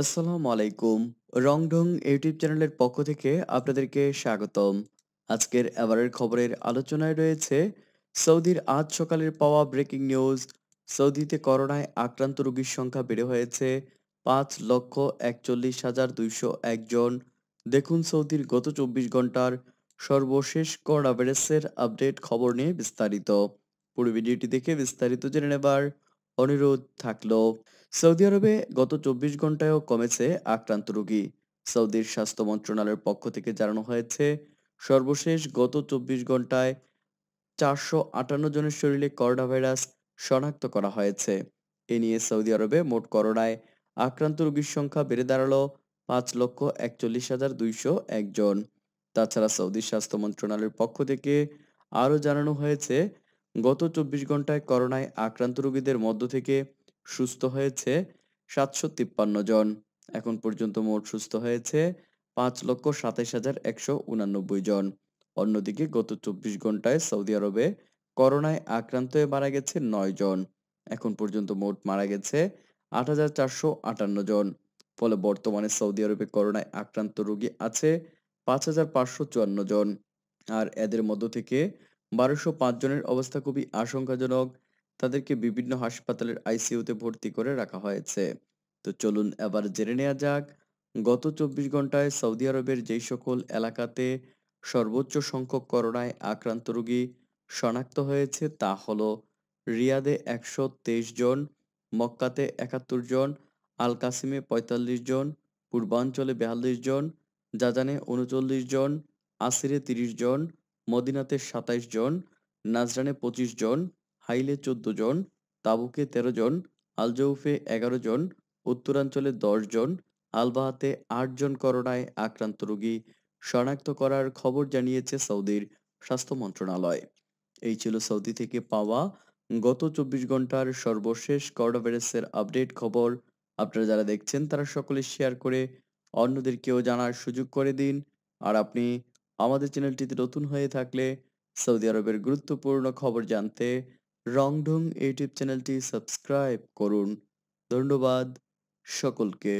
আসসালামু আলাইকুম রংডং ইউটিউব চ্যানেলের পক্ষ থেকে আপনাদেরকে স্বাগতম আজকের এবারের খবরের আলোচনায় রয়েছে সৌদির আজ সকালের পাওয়া ব্রেকিং নিউজ সৌদিতে করোনায় আক্রান্ত রোগীর সংখ্যা বেড়ে হয়েছে পাঁচ লক্ষ একচল্লিশ হাজার দুইশো একজন দেখুন সৌদির গত চব্বিশ ঘন্টার সর্বশেষ করোনা ভাইরাসের আপডেট খবর নিয়ে বিস্তারিত পুরো ভিডিওটি দেখে বিস্তারিত জেনে নেবার অনুরোধ থাকলো সৌদি আরবে গত চব্বিশ ঘন্টায়ও কমেছে আক্রান্ত রোগী সৌদির স্বাস্থ্য মন্ত্রণালয়ের পক্ষ থেকে জানানো হয়েছে সর্বশেষ গত চব্বিশ ঘন্টায় চারশো আটান্ন জনের শরীরে করোনা ভাইরাস শনাক্ত করা হয়েছে এ নিয়ে সৌদি আরবে মোট করোনায় আক্রান্ত রোগীর সংখ্যা বেড়ে দাঁড়ালো পাঁচ লক্ষ একচল্লিশ হাজার দুইশো একজন তাছাড়া সৌদি স্বাস্থ্য মন্ত্রণালয়ের পক্ষ থেকে আরও জানানো হয়েছে গত চব্বিশ ঘন্টায় করোনায় আক্রান্ত রোগীদের মধ্য থেকে সুস্থ হয়েছে সাতশো তিপ্পান্ন জন এখন পর্যন্ত মোট সুস্থ হয়েছে পাঁচ লক্ষ সাতাইশ হাজার একশো উনানব্বই জন অন্যদিকে গত চব্বিশ ঘন্টায় সৌদি আরবে করোনায় আক্রান্ত হয়ে মারা গেছে নয় জন এখন পর্যন্ত মোট মারা গেছে আট হাজার চারশো আটান্ন জন ফলে বর্তমানে সৌদি আরবে করোনায় আক্রান্ত রোগী আছে পাঁচ হাজার পাঁচশো চুয়ান্ন জন আর এদের মধ্য থেকে বারোশো জনের অবস্থা খুবই আশঙ্কাজনক তাদেরকে বিভিন্ন হাসপাতালের আইসিইউতে ভর্তি করে রাখা হয়েছে তো চলুন এবার জেনে নেওয়া যাক গত চব্বিশ ঘন্টায় সৌদি আরবের যেই সকল এলাকাতে সর্বোচ্চ সংখ্যক করোনায় আক্রান্ত রোগী শনাক্ত হয়েছে তা হল রিয়াদে একশো জন মক্কাতে একাত্তর জন আল কাসিমে পঁয়তাল্লিশ জন পূর্বাঞ্চলে বেয়াল্লিশ জন জাজানে উনচল্লিশ জন আসিরে তিরিশ জন মদিনাতে সাতাইশ জন নাজরানে পঁচিশ জন হাইলে চোদ্দ জন তাবুকে তেরো জন আলজৌফে এগারো জন উত্তরাঞ্চলে দশ জন আলবাহাতে আটজন করোনায় আক্রান্ত রোগী শনাক্ত করার খবর জানিয়েছে সৌদির স্বাস্থ্য মন্ত্রণালয় এই ছিল সৌদি থেকে পাওয়া গত চব্বিশ ঘন্টার সর্বশেষ করোনা ভাইরাসের আপডেট খবর আপনারা যারা দেখছেন তারা সকলে শেয়ার করে অন্যদেরকেও জানার সুযোগ করে দিন আর আপনি আমাদের চ্যানেলটিতে নতুন হয়ে থাকলে সৌদি আরবের গুরুত্বপূর্ণ খবর জানতে রংঢং ইউটিউব চ্যানেলটি সাবস্ক্রাইব করুন ধন্যবাদ সকলকে